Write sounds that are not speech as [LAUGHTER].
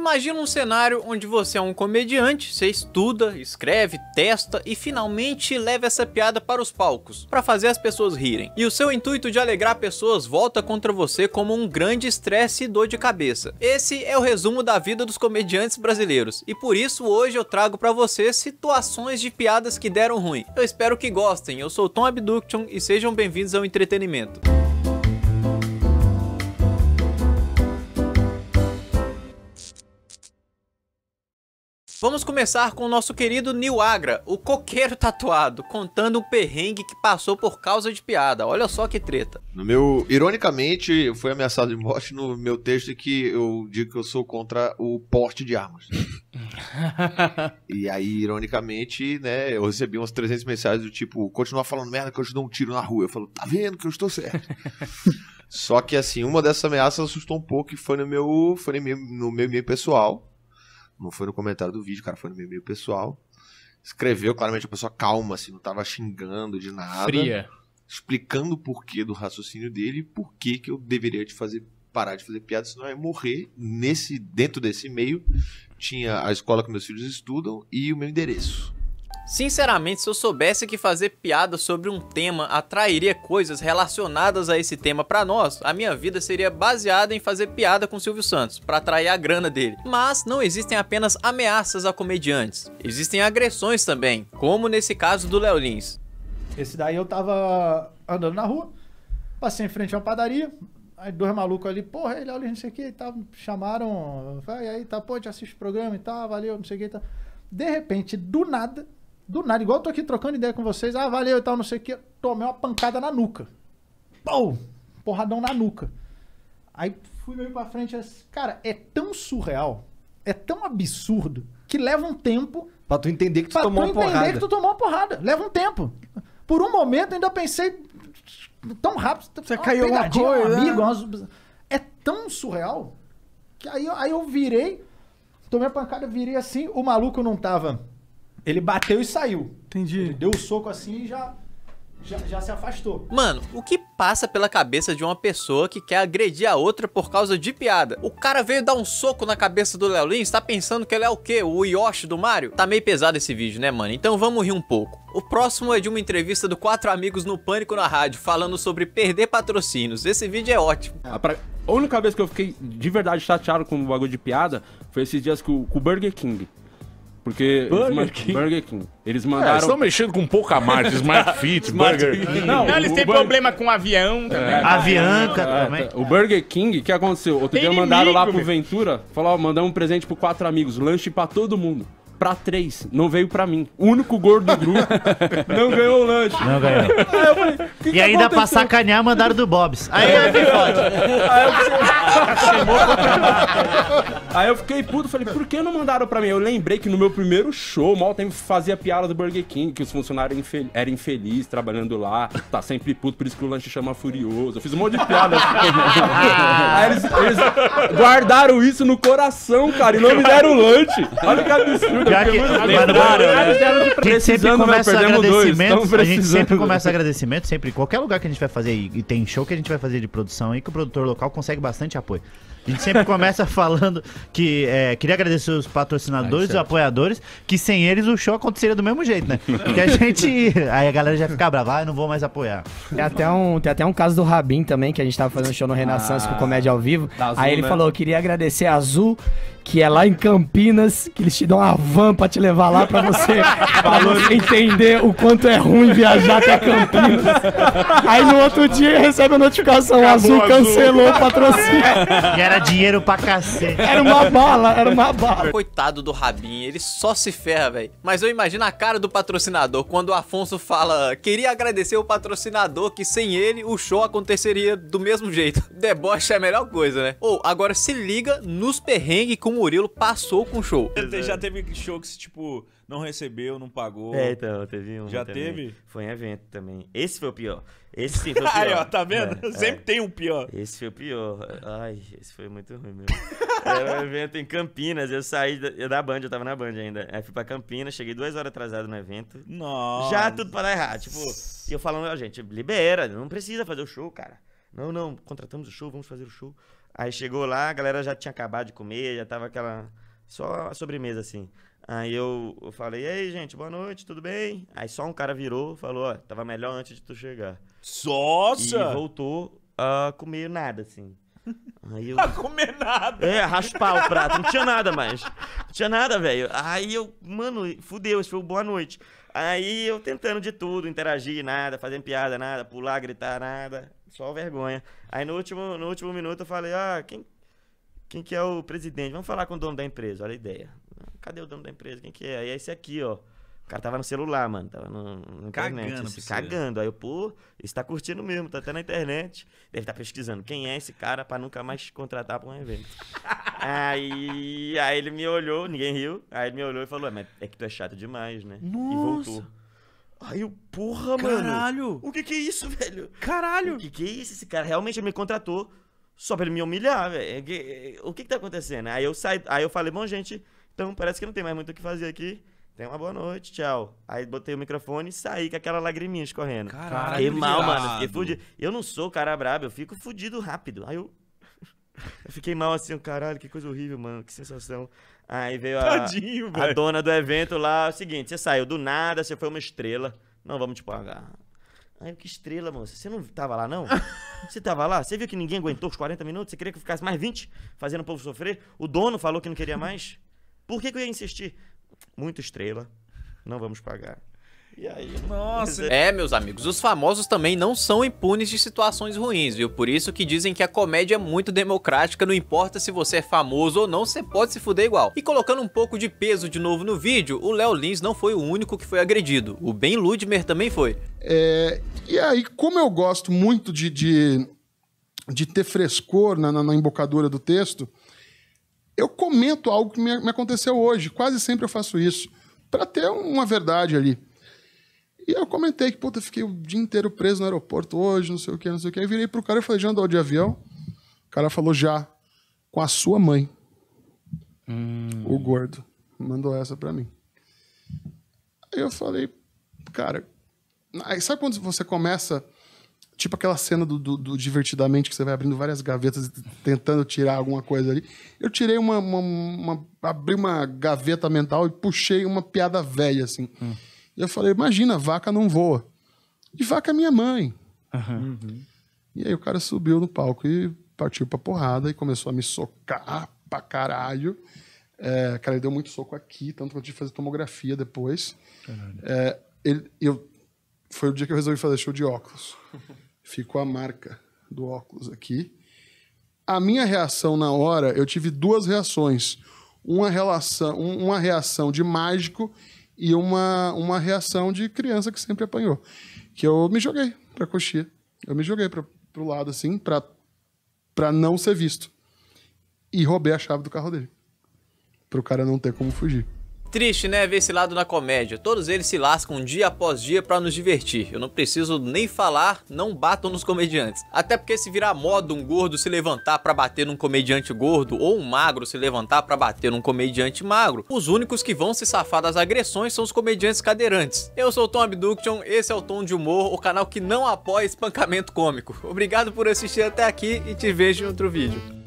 Imagina um cenário onde você é um comediante, você estuda, escreve, testa e finalmente leva essa piada para os palcos, para fazer as pessoas rirem. E o seu intuito de alegrar pessoas volta contra você como um grande estresse e dor de cabeça. Esse é o resumo da vida dos comediantes brasileiros, e por isso hoje eu trago para você situações de piadas que deram ruim. Eu espero que gostem, eu sou Tom Abduction e sejam bem-vindos ao entretenimento. Vamos começar com o nosso querido Nil Agra, o coqueiro tatuado, contando um perrengue que passou por causa de piada. Olha só que treta. No meu, ironicamente, eu fui ameaçado de morte no meu texto que eu digo que eu sou contra o porte de armas. [LAUGHS] e aí, ironicamente, né, eu recebi uns 300 mensagens do tipo, continua falando merda que eu te dou um tiro na rua. Eu falo, tá vendo que eu estou certo. [LAUGHS] Só que, assim, uma dessas ameaças assustou um pouco e foi no meu, foi no meu, no meu e-mail pessoal. Não foi no comentário do vídeo, cara, foi no meu e-mail pessoal. Escreveu claramente a pessoa calma, assim, não tava xingando de nada. Fria. Explicando o porquê do raciocínio dele e por que que eu deveria te fazer parar de fazer piada, senão eu ia morrer. Nesse, dentro desse e-mail tinha a escola que meus filhos estudam e o meu endereço. Sinceramente, se eu soubesse que fazer piada sobre um tema atrairia coisas relacionadas a esse tema para nós, a minha vida seria baseada em fazer piada com Silvio Santos para atrair a grana dele. Mas não existem apenas ameaças a comediantes, existem agressões também, como nesse caso do Léo Lins. Esse daí eu tava andando na rua, passei em frente a uma padaria, aí dois malucos ali, porra, ele olha, não sei o que, tá, chamaram, vai aí, tá, pô, te assiste o programa e tal, tá, valeu, não sei o que, tá. De repente, do nada, do nada, igual eu tô aqui trocando ideia com vocês, ah, valeu e tal, não sei o que, tomei uma pancada na nuca. Pou! Porradão na nuca. Aí fui meio pra frente, assim, cara, é tão surreal, é tão absurdo, que leva um tempo... Pra tu entender que tu tomou uma porrada. Pra tu entender que tu tomou uma porrada. Leva um tempo. Por um momento ainda pensei tão rápido... Você uma caiu uma coisa, um amigo, né? É tão surreal, que aí, aí eu virei, tomei a pancada, virei assim, o maluco não tava ele bateu e saiu. Entendi. Ele deu o um soco assim e já, já, já se afastou. Mano, o que passa pela cabeça de uma pessoa que quer agredir a outra por causa de piada? O cara veio dar um soco na cabeça do Léo Lins, tá pensando que ele é o quê? O Yoshi do Mario? Tá meio pesado esse vídeo, né, mano? Então vamos rir um pouco. O próximo é de uma entrevista do Quatro Amigos no Pânico na Rádio, falando sobre perder patrocínios. Esse vídeo é ótimo. Ah, pra... A única vez que eu fiquei de verdade chateado com o bagulho de piada foi esses dias com o Burger King. Porque. Burger King. Burger King. Eles é, mandaram. É, eles estão mexendo com pouca margem Smart [LAUGHS] Fit, Smart Burger King. Não, não eles têm problema com avião é. também. É. Avianca também. Tá. O Burger King, o que aconteceu? Outro Tem dia inimigo, mandaram lá pro Ventura, falaram, mandamos um presente pro quatro amigos, lanche pra todo mundo pra três. Não veio pra mim. O único gordo do grupo [LAUGHS] não ganhou o lanche. Não ganhou. Aí eu falei, que e que ainda pra sacanear, mandaram do Bob's. Aí é. eu fode. Aí eu, fiquei... Ah. Aí eu fiquei puto, falei, por que não mandaram pra mim? Eu lembrei que no meu primeiro show, mal tempo fazia piada do Burger King, que os funcionários infel... eram infelizes trabalhando lá, tá sempre puto, por isso que o lanche chama Furioso. Eu fiz um monte de piada. Assim. [LAUGHS] Aí eles, eles guardaram isso no coração, cara, e não me deram lanche. Olha que absurdo que, a gente sempre começa agradecimentos, a gente sempre começa agradecimento, sempre, qualquer lugar que a gente vai fazer e tem show que a gente vai fazer de produção aí, que o produtor local consegue bastante apoio. A gente sempre começa falando que é, queria agradecer os patrocinadores, os apoiadores, que sem eles o show aconteceria do mesmo jeito, né? Porque a [LAUGHS] gente. Aí a galera já fica brava, ah, eu não vou mais apoiar. Tem até, um, tem até um caso do Rabin também, que a gente tava fazendo show no Renaissance ah, com comédia ao vivo. Azul, aí ele né? falou: queria agradecer a Azul que é lá em Campinas, que eles te dão uma van pra te levar lá pra você, [LAUGHS] pra você entender o quanto é ruim viajar até Campinas. Aí no outro dia recebe a notificação, Acabou, Azul cancelou o patrocínio. [LAUGHS] E era dinheiro pra cacete. Era uma bala, era uma bala. Coitado do rabin ele só se ferra, velho. Mas eu imagino a cara do patrocinador quando o Afonso fala: queria agradecer o patrocinador, que sem ele o show aconteceria do mesmo jeito. [LAUGHS] Deboche é a melhor coisa, né? Ou oh, agora se liga nos perrengues que o Murilo passou com o show. Já teve show que, tipo, não recebeu, não pagou. É, então, teve um. Já também. teve? Foi em evento também. Esse foi o pior. Esse sim foi o pior. [LAUGHS] Aí, ó, tá vendo? É, é. Sempre é. tem um pior. Esse foi o pior. Ai, esse foi muito ruim mesmo. Era um [LAUGHS] evento em Campinas, eu saí da, da Band, eu tava na Band ainda. Aí fui pra Campinas, cheguei duas horas atrasado no evento. Nossa. Já tudo pra dar errado. Tipo, e eu falando, ó, gente, libera, não precisa fazer o show, cara. Não, não, contratamos o show, vamos fazer o show. Aí chegou lá, a galera já tinha acabado de comer, já tava aquela. Só a sobremesa, assim. Aí eu, eu falei, e aí, gente, boa noite, tudo bem? Aí só um cara virou, falou, ó, tava melhor antes de tu chegar. Nossa! E voltou a comer nada, assim. [LAUGHS] Aí eu... A comer nada. É, raspar o prato, não tinha nada mais. Não tinha nada, velho. Aí eu, mano, fudeu, isso foi boa noite. Aí eu tentando de tudo, interagir, nada, fazendo piada, nada, pular, gritar, nada. Só vergonha. Aí no último, no último minuto eu falei, ah, quem, quem que é o presidente? Vamos falar com o dono da empresa, olha a ideia. Cadê o dono da empresa? Quem que é? Aí é esse aqui, ó. O cara tava no celular, mano. Tava no, no internet. Cagando, assim, cagando. Aí eu, pô, esse tá curtindo mesmo, tá até na internet. Ele tá pesquisando quem é esse cara pra nunca mais contratar pra um evento. [LAUGHS] aí, aí ele me olhou, ninguém riu. Aí ele me olhou e falou: é, mas é que tu é chato demais, né? Nossa. E voltou. Aí eu, porra, Caralho. mano. Caralho! O que que é isso, [LAUGHS] velho? Caralho! O que que é isso? Esse cara realmente ele me contratou só pra ele me humilhar, velho. É é, o que que tá acontecendo? Aí eu saí, aí eu falei, bom, gente, então parece que não tem mais muito o que fazer aqui. Tem uma boa noite, tchau. Aí botei o microfone e saí com aquela lagriminha escorrendo. Caralho, Fiquei mal, mano. Fiquei fudido. Eu não sou cara brabo, eu fico fudido rápido. Aí eu. [LAUGHS] eu fiquei mal assim, caralho, que coisa horrível, mano, que sensação. Aí veio a, Tadinho, a dona do evento lá, é o seguinte, você saiu do nada, você foi uma estrela, não vamos te pagar. Aí, que estrela, moça. Você não tava lá, não? [LAUGHS] Você tava lá? Você viu que ninguém aguentou os 40 minutos? Você queria que ficasse mais 20, fazendo o povo sofrer? O dono falou que não queria mais? Por que, que eu ia insistir? Muita estrela, não vamos pagar. E aí? Nossa. É, meus amigos, os famosos também não são impunes de situações ruins, viu? Por isso que dizem que a comédia é muito democrática, não importa se você é famoso ou não, você pode se fuder igual. E colocando um pouco de peso de novo no vídeo, o Léo Lins não foi o único que foi agredido, o Ben Ludmer também foi. É, e aí, como eu gosto muito de, de, de ter frescor na, na, na embocadura do texto, eu comento algo que me, aconteceu hoje. Quase sempre eu faço isso, para ter uma verdade ali. E eu comentei que, puta, fiquei o dia inteiro preso no aeroporto hoje, não sei o que, não sei o que. Aí virei pro cara e falei, já andou de avião? O cara falou, já, com a sua mãe. Hum. O gordo mandou essa para mim. Aí eu falei, cara, sabe quando você começa Tipo aquela cena do, do, do, Divertidamente, que você vai abrindo várias gavetas e tentando tirar alguma coisa ali. Eu tirei uma, uma, uma abri uma gaveta mental e puxei uma piada velha, assim. Hum. E eu falei, imagina, vaca não voa. E vaca é minha mãe. Uhum. E aí o cara subiu no palco e partiu pra porrada e começou a me socar pra caralho. É, cara, ele deu muito soco aqui, tanto que eu tive que fazer tomografia depois. É, ele, eu, foi o dia que eu resolvi fazer show de óculos. [LAUGHS] Ficou a marca do óculos aqui. A minha reação na hora, eu tive duas reações. Uma, relação, uma reação de mágico e uma, uma reação de criança que sempre apanhou. Que eu me joguei pra coxinha. Eu me joguei pra, pro lado, assim, pra, pra não ser visto. E roubei a chave do carro dele. Pro cara não ter como fugir. Triste, né, ver esse lado na comédia. Todos eles se lascam dia após dia para nos divertir. Eu não preciso nem falar, não batam nos comediantes. Até porque se virar moda um gordo se levantar para bater num comediante gordo ou um magro se levantar para bater num comediante magro, os únicos que vão se safar das agressões são os comediantes cadeirantes. Eu sou o Tom Abduction, esse é o Tom de Humor, o canal que não apoia espancamento cômico. Obrigado por assistir até aqui e te vejo em outro vídeo.